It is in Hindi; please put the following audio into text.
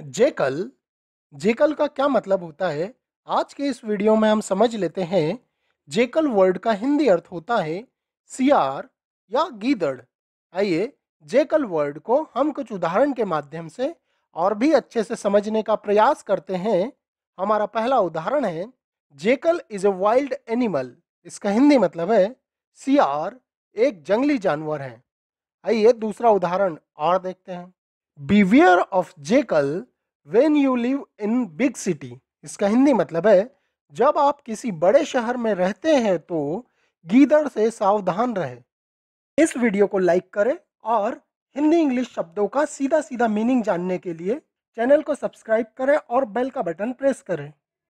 जेकल जेकल का क्या मतलब होता है आज के इस वीडियो में हम समझ लेते हैं जेकल वर्ड का हिंदी अर्थ होता है सियार या गीदड़ आइए जेकल वर्ड को हम कुछ उदाहरण के माध्यम से और भी अच्छे से समझने का प्रयास करते हैं हमारा पहला उदाहरण है jackal is a wild animal इसका हिंदी मतलब है सियार एक जंगली जानवर है आइए दूसरा उदाहरण और देखते हैं behaviour of jackal when you live in big city इसका हिंदी मतलब है जब आप किसी बड़े शहर में रहते हैं तो गीदड़ से सावधान रहे इस वीडियो को लाइक करें और हिंदी इंग्लिश शब्दों का सीधा सीधा मीनिंग जानने के लिए चैनल को सब्सक्राइब करें और बेल का बटन प्रेस करें